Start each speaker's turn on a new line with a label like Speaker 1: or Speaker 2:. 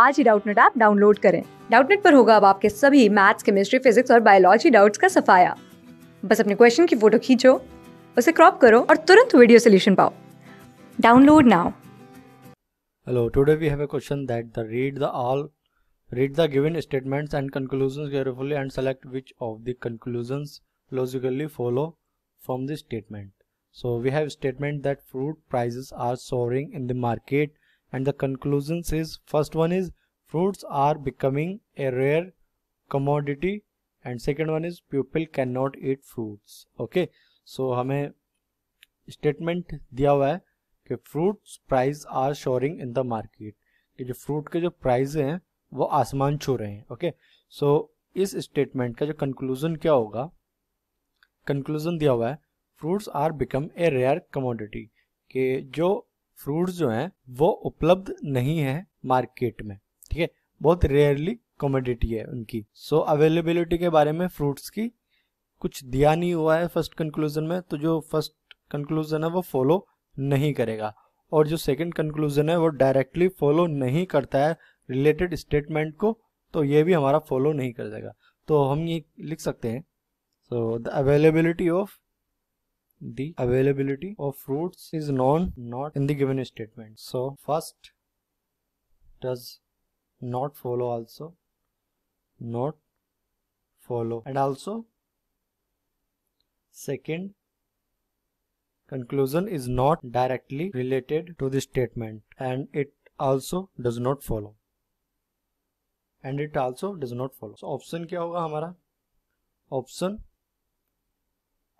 Speaker 1: आज ही Doubtnut app download करें डाउटनेट पर होगा अब आपके सभी मैथ्स केमिस्ट्री फिजिक्स और बायोलॉजी डाउट्स का सफाया बस अपने क्वेश्चन की फोटो खींचो उसे क्रॉप करो और तुरंत वीडियो सोल्यूशन पाओ download now
Speaker 2: hello today we have a question that the read the all read the given statements and conclusions carefully and select which of the conclusions logically follow from the statement so we have statement that fruit prices are soaring in the market and the conclusions is first one is fruits are becoming a rare commodity and second one is pupil cannot eat fruits okay so हमें statement दिया हुआ है कि fruits price are soaring in the market कि जो fruit के जो price हैं वो आसमान छू रहे हैं ओके सो so, इस स्टेटमेंट का जो कंक्लूजन क्या होगा कंक्लूजन दिया हुआ है fruits are become a rare commodity कि जो फ्रूट्स जो हैं वो उपलब्ध नहीं है मार्केट में ठीक है बहुत रेयरली कॉमोडिटी है उनकी सो so, अवेलेबिलिटी के बारे में फ्रूट्स की कुछ दिया नहीं हुआ है फर्स्ट कंक्लूजन में तो जो फर्स्ट कंक्लूजन है वो फॉलो नहीं करेगा और जो सेकंड कंक्लूजन है वो डायरेक्टली फॉलो नहीं करता है रिलेटेड स्टेटमेंट को तो ये भी हमारा फॉलो नहीं कर देगा तो हम ये लिख सकते हैं so the availability of the availability of fruits is known not in the given statement so first does not follow also not follow and also second conclusion is not directly related to the statement and it also does not follow and it also does not follow so option kya hoga hamara option